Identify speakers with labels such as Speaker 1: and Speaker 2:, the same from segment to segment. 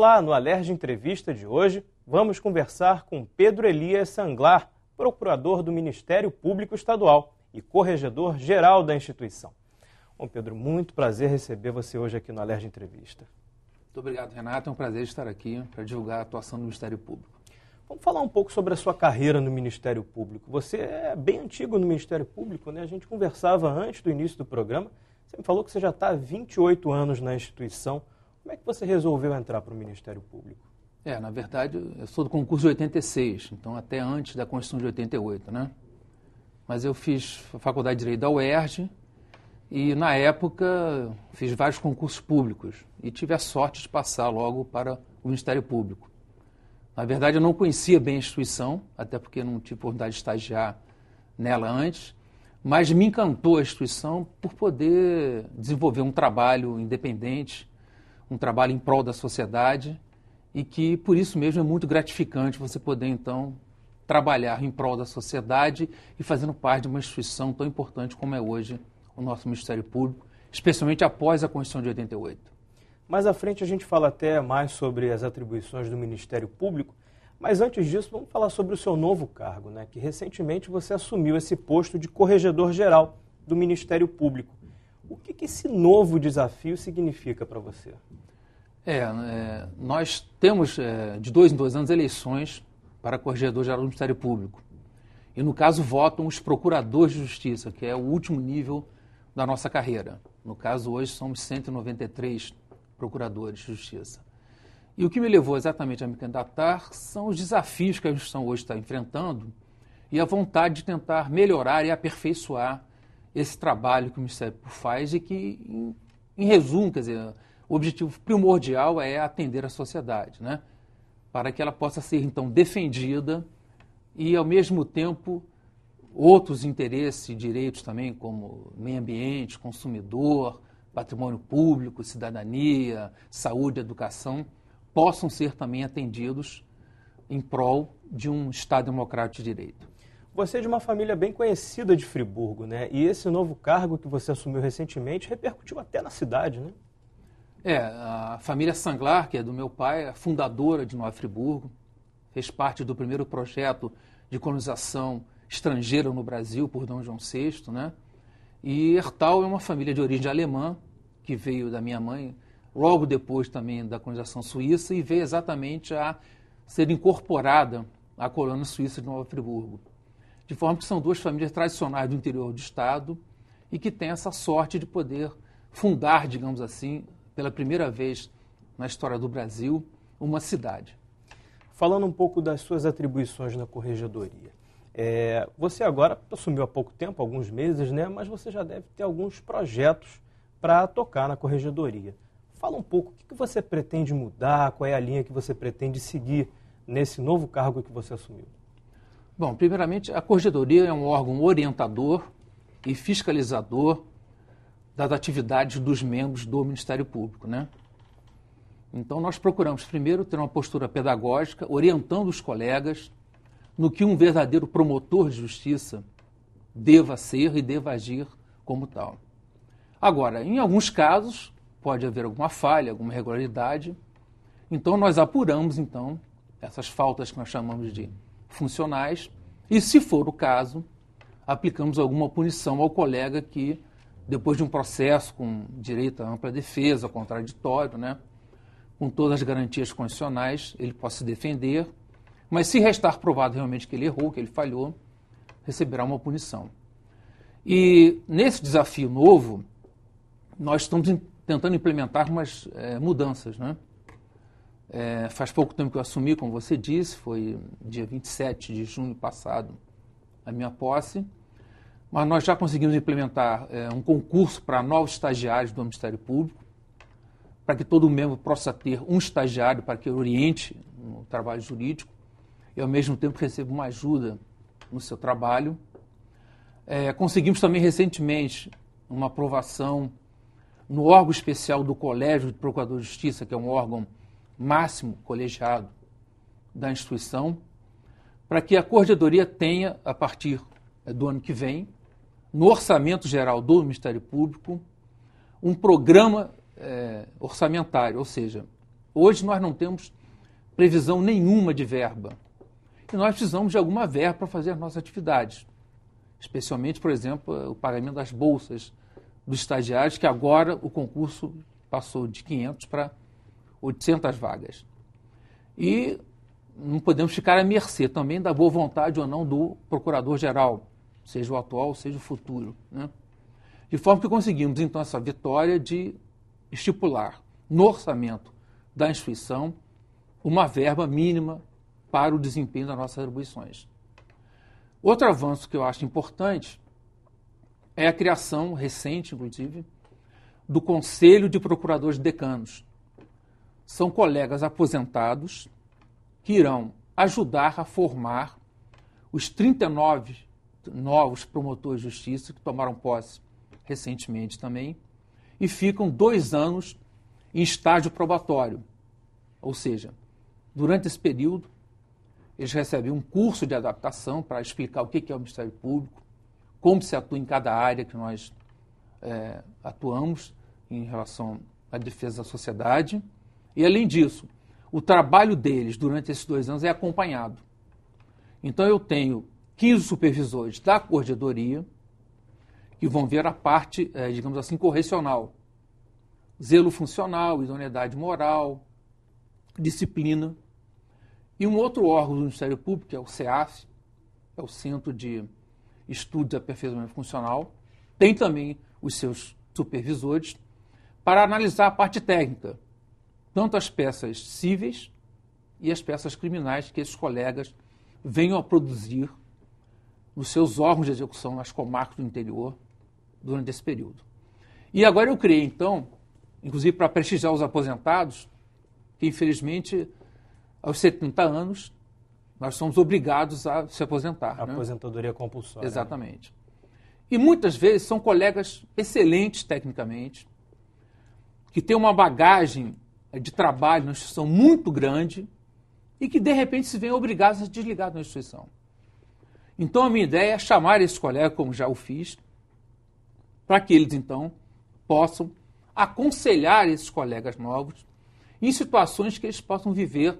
Speaker 1: Olá, no Alerj Entrevista de hoje, vamos conversar com Pedro Elias Sanglar, procurador do Ministério Público Estadual e corregedor-geral da instituição. Bom, Pedro, muito prazer receber você hoje aqui no Alerj Entrevista. Muito obrigado, Renato. É um prazer estar aqui para divulgar a atuação do Ministério Público. Vamos falar um pouco sobre a sua carreira no Ministério Público. Você é bem antigo no Ministério Público, né? A gente conversava antes do início do programa. Você me falou que você já está há 28 anos na instituição. Como é que você resolveu entrar para o Ministério Público? É, na verdade, eu sou do concurso de 86, então até antes
Speaker 2: da Constituição de 88, né? Mas eu fiz a Faculdade de Direito da UERJ e, na época, fiz vários concursos públicos e tive a sorte de passar logo para o Ministério Público. Na verdade, eu não conhecia bem a instituição, até porque não tive oportunidade de estagiar nela antes, mas me encantou a instituição por poder desenvolver um trabalho independente um trabalho em prol da sociedade e que por isso mesmo é muito gratificante você poder então trabalhar em prol da sociedade e fazendo parte de uma instituição tão importante como é hoje o nosso
Speaker 1: Ministério Público, especialmente após a Constituição de 88. Mais à frente a gente fala até mais sobre as atribuições do Ministério Público, mas antes disso vamos falar sobre o seu novo cargo, né? Que recentemente você assumiu esse posto de corregedor-geral do Ministério Público. O que, que esse novo desafio significa para você?
Speaker 2: É, é nós temos é, de dois em dois anos eleições para corregedor geral do Ministério Público. E no caso votam os procuradores de justiça, que é o último nível da nossa carreira. No caso hoje somos 193 procuradores de justiça. E o que me levou exatamente a me candidatar são os desafios que a instituição hoje está enfrentando e a vontade de tentar melhorar e aperfeiçoar esse trabalho que o Ministério Público faz e que, em, em resumo, quer dizer, o objetivo primordial é atender a sociedade, né? para que ela possa ser então defendida e, ao mesmo tempo, outros interesses e direitos também, como meio ambiente, consumidor, patrimônio público, cidadania, saúde, educação, possam ser também atendidos em prol de um Estado democrático
Speaker 1: de direito. Você é de uma família bem conhecida de Friburgo, né? E esse novo cargo que você assumiu recentemente repercutiu até na cidade, né?
Speaker 2: É, a família Sanglar, que é do meu pai, é fundadora de Nova Friburgo, fez parte do primeiro projeto de colonização estrangeira no Brasil por Dom João VI, né? E Hertal é uma família de origem alemã, que veio da minha mãe, logo depois também da colonização suíça, e veio exatamente a ser incorporada à colônia suíça de Nova Friburgo. De forma que são duas famílias tradicionais do interior do Estado e que têm essa sorte de poder fundar, digamos assim, pela primeira vez na história do
Speaker 1: Brasil, uma cidade. Falando um pouco das suas atribuições na corregedoria. É, você agora assumiu há pouco tempo, alguns meses, né? mas você já deve ter alguns projetos para tocar na corregedoria. Fala um pouco o que você pretende mudar, qual é a linha que você pretende seguir nesse novo cargo que você assumiu.
Speaker 2: Bom, primeiramente, a corregedoria é um órgão orientador e fiscalizador das atividades dos membros do Ministério Público, né? Então nós procuramos primeiro ter uma postura pedagógica, orientando os colegas no que um verdadeiro promotor de justiça deva ser e deva agir como tal. Agora, em alguns casos pode haver alguma falha, alguma irregularidade. Então nós apuramos então essas faltas que nós chamamos de funcionais e se for o caso, aplicamos alguma punição ao colega que depois de um processo com direito à ampla defesa, contraditório, né? com todas as garantias constitucionais, ele possa se defender, mas se restar provado realmente que ele errou, que ele falhou, receberá uma punição. E nesse desafio novo, nós estamos tentando implementar umas é, mudanças. Né? É, faz pouco tempo que eu assumi, como você disse, foi dia 27 de junho passado a minha posse mas nós já conseguimos implementar é, um concurso para novos estagiários do Ministério Público, para que todo membro possa ter um estagiário para que oriente no trabalho jurídico e, ao mesmo tempo, receba uma ajuda no seu trabalho. É, conseguimos também recentemente uma aprovação no órgão especial do Colégio de Procurador de Justiça, que é um órgão máximo colegiado da instituição, para que a corregedoria tenha, a partir eh, do ano que vem, no orçamento geral do Ministério Público um programa é, orçamentário, ou seja, hoje nós não temos previsão nenhuma de verba e nós precisamos de alguma verba para fazer as nossas atividades, especialmente, por exemplo, o pagamento das bolsas dos estagiários, que agora o concurso passou de 500 para 800 vagas. E não podemos ficar à mercê também da boa vontade ou não do procurador-geral, seja o atual, seja o futuro. Né? De forma que conseguimos, então, essa vitória de estipular no orçamento da instituição uma verba mínima para o desempenho das nossas atribuições. Outro avanço que eu acho importante é a criação, recente inclusive, do Conselho de Procuradores Decanos. São colegas aposentados que irão ajudar a formar os 39 novos promotores de justiça que tomaram posse recentemente também e ficam dois anos em estágio probatório. Ou seja, durante esse período, eles recebem um curso de adaptação para explicar o que é o Ministério Público, como se atua em cada área que nós é, atuamos em relação à defesa da sociedade. E, além disso, o trabalho deles durante esses dois anos é acompanhado. Então, eu tenho 15 supervisores da coordenadoria, que vão ver a parte, é, digamos assim, correcional. Zelo funcional, idoneidade moral, disciplina. E um outro órgão do Ministério Público, que é o CEAF, é o Centro de Estudos de Aperfeiçoamento Funcional, tem também os seus supervisores para analisar a parte técnica, tanto as peças cíveis e as peças criminais que esses colegas venham a produzir nos seus órgãos de execução nas comarcas do interior durante esse período. E agora eu criei, então, inclusive para prestigiar os aposentados, que infelizmente aos 70 anos nós somos obrigados a se aposentar. A né? Aposentadoria compulsória. Exatamente. E muitas vezes são colegas excelentes tecnicamente, que têm uma bagagem eh, de trabalho na instituição muito grande e que de repente se veem obrigados a se desligar da instituição. Então a minha ideia é chamar esse colega, como já o fiz, para que eles então possam aconselhar esses colegas novos em situações que eles possam viver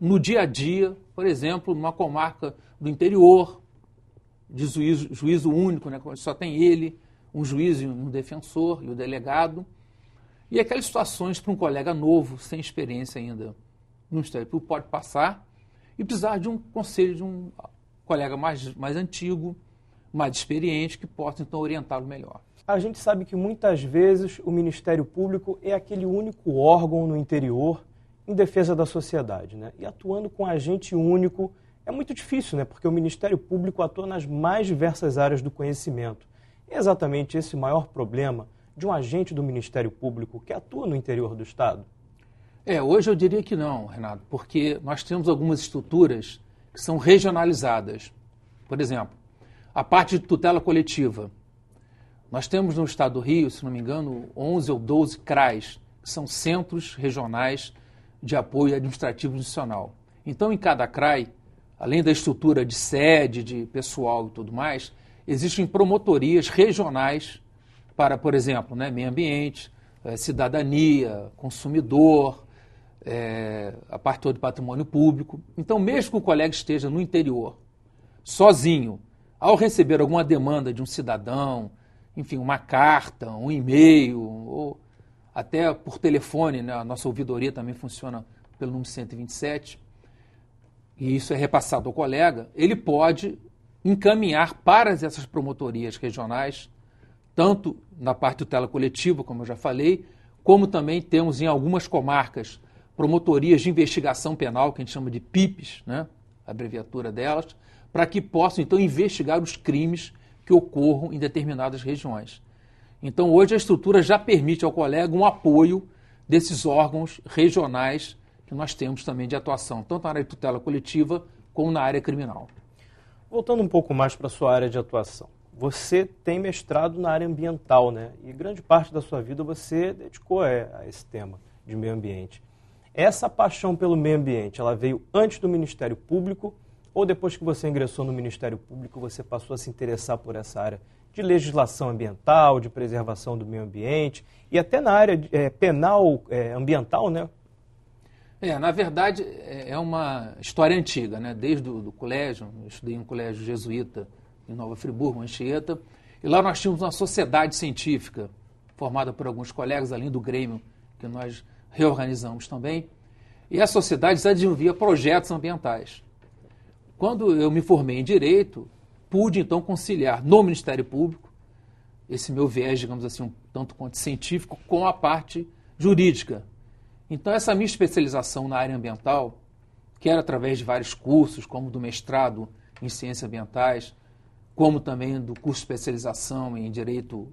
Speaker 2: no dia a dia, por exemplo, numa comarca do interior, de juízo, juízo único, né, só tem ele, um juiz e um defensor e o delegado. E aquelas situações para um colega novo, sem experiência ainda no Ministério Público, pode passar e precisar de um conselho de um colega mais, mais antigo, mais experiente, que possa então orientá-lo melhor.
Speaker 1: A gente sabe que muitas vezes o Ministério Público é aquele único órgão no interior em defesa da sociedade, né? E atuando com agente único é muito difícil, né? Porque o Ministério Público atua nas mais diversas áreas do conhecimento. E é exatamente esse maior problema de um agente do Ministério Público que atua no interior do Estado? É, hoje eu diria
Speaker 2: que não, Renato, porque nós temos algumas estruturas que são regionalizadas. Por exemplo, a parte de tutela coletiva. Nós temos no estado do Rio, se não me engano, 11 ou 12 CRAs, que são Centros Regionais de Apoio Administrativo Institucional. Então, em cada CRAI, além da estrutura de sede, de pessoal e tudo mais, existem promotorias regionais para, por exemplo, né, meio ambiente, eh, cidadania, consumidor, é, a parte toda do patrimônio público. Então, mesmo que o colega esteja no interior, sozinho, ao receber alguma demanda de um cidadão, enfim, uma carta, um e-mail, ou até por telefone, né? a nossa ouvidoria também funciona pelo número 127, e isso é repassado ao colega, ele pode encaminhar para essas promotorias regionais, tanto na parte do tela coletiva, como eu já falei, como também temos em algumas comarcas promotorias de investigação penal, que a gente chama de PIPs, né, a abreviatura delas, para que possam então investigar os crimes que ocorram em determinadas regiões. Então, hoje, a estrutura já permite ao colega um apoio desses órgãos regionais que
Speaker 1: nós temos também de atuação, tanto na área de tutela coletiva como na área criminal. Voltando um pouco mais para a sua área de atuação, você tem mestrado na área ambiental, né? E grande parte da sua vida você dedicou a esse tema de meio ambiente. Essa paixão pelo meio ambiente, ela veio antes do Ministério Público ou depois que você ingressou no Ministério Público, você passou a se interessar por essa área de legislação ambiental, de preservação do meio ambiente e até na área é, penal é, ambiental, né?
Speaker 2: É, na verdade, é, é uma história antiga, né? Desde o do colégio, eu estudei em um colégio jesuíta em Nova Friburgo, Anchieta, e lá nós tínhamos uma sociedade científica formada por alguns colegas, além do Grêmio, que nós reorganizamos também, e as sociedades desenvolvia projetos ambientais. Quando eu me formei em Direito, pude então conciliar no Ministério Público esse meu viés, digamos assim, um tanto quanto científico, com a parte jurídica. Então, essa minha especialização na área ambiental, que era através de vários cursos, como do mestrado em ciências ambientais, como também do curso de especialização em direito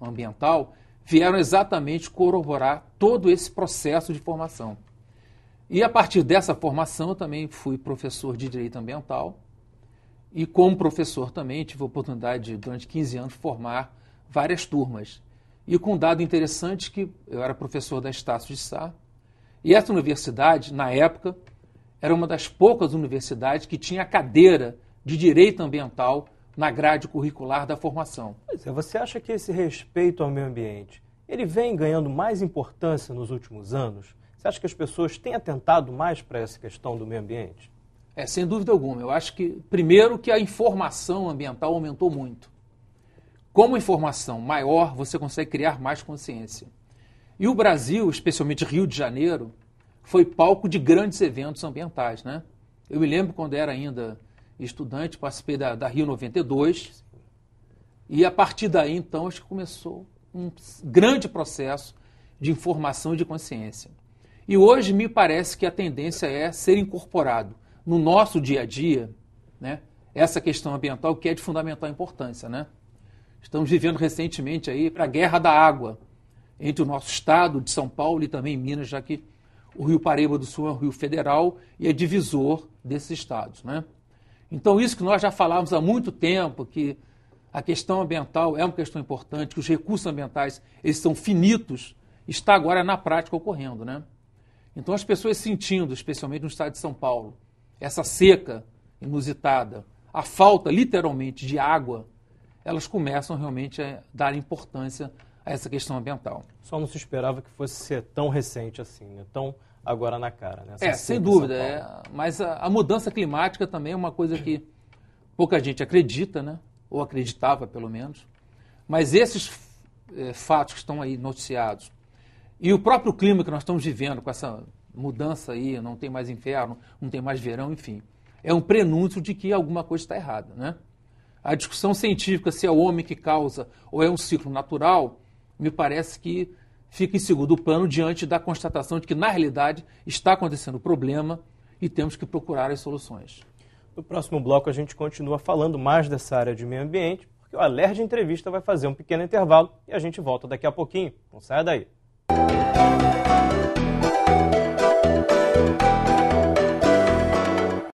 Speaker 2: ambiental, vieram exatamente corroborar todo esse processo de formação. E a partir dessa formação eu também fui professor de direito ambiental e como professor também tive a oportunidade de, durante 15 anos formar várias turmas. E com um dado interessante que eu era professor da Estácio de Sá e essa universidade, na época, era uma das poucas universidades que tinha cadeira de direito ambiental na grade curricular da formação.
Speaker 1: Pois é, você acha que esse respeito ao meio ambiente, ele vem ganhando mais importância nos últimos anos? Você acha que as pessoas têm atentado mais para essa questão do meio ambiente? É, sem dúvida alguma. Eu acho que, primeiro, que a
Speaker 2: informação ambiental aumentou muito. Como informação maior, você consegue criar mais consciência. E o Brasil, especialmente Rio de Janeiro, foi palco de grandes eventos ambientais, né? Eu me lembro quando era ainda estudante, participei da, da Rio 92. E a partir daí, então, acho que começou um grande processo de informação e de consciência. E hoje me parece que a tendência é ser incorporado no nosso dia a dia, né? Essa questão ambiental que é de fundamental importância, né? Estamos vivendo recentemente aí para a guerra da água entre o nosso estado de São Paulo e também Minas, já que o Rio Paraíba do Sul é um rio federal e é divisor desses estados, né? Então, isso que nós já falávamos há muito tempo, que a questão ambiental é uma questão importante, que os recursos ambientais eles são finitos, está agora na prática ocorrendo. Né? Então, as pessoas sentindo, especialmente no estado de São Paulo, essa seca inusitada, a falta literalmente de água, elas começam realmente a dar importância essa
Speaker 1: questão ambiental. Só não se esperava que fosse ser tão recente assim, né? tão agora na cara. Né? é, sem dúvida. É,
Speaker 2: mas a, a, mudança climática também é
Speaker 1: uma coisa que pouca
Speaker 2: gente acredita, né? ou acreditava pelo menos. Mas esses é, fatos que estão aí noticiados e o próprio clima que nós estamos vivendo com essa mudança aí, não tem mais inverno, não tem mais verão, enfim, é um prenúncio de que alguma coisa está errada, né? A discussão científica se é o homem que causa ou é um ciclo natural me parece que fica em segundo plano diante da constatação de que, na realidade, está acontecendo
Speaker 1: o problema e temos que procurar as soluções. No próximo bloco, a gente continua falando mais dessa área de meio ambiente, porque o Alerj Entrevista vai fazer um pequeno intervalo e a gente volta daqui a pouquinho. Não saia daí.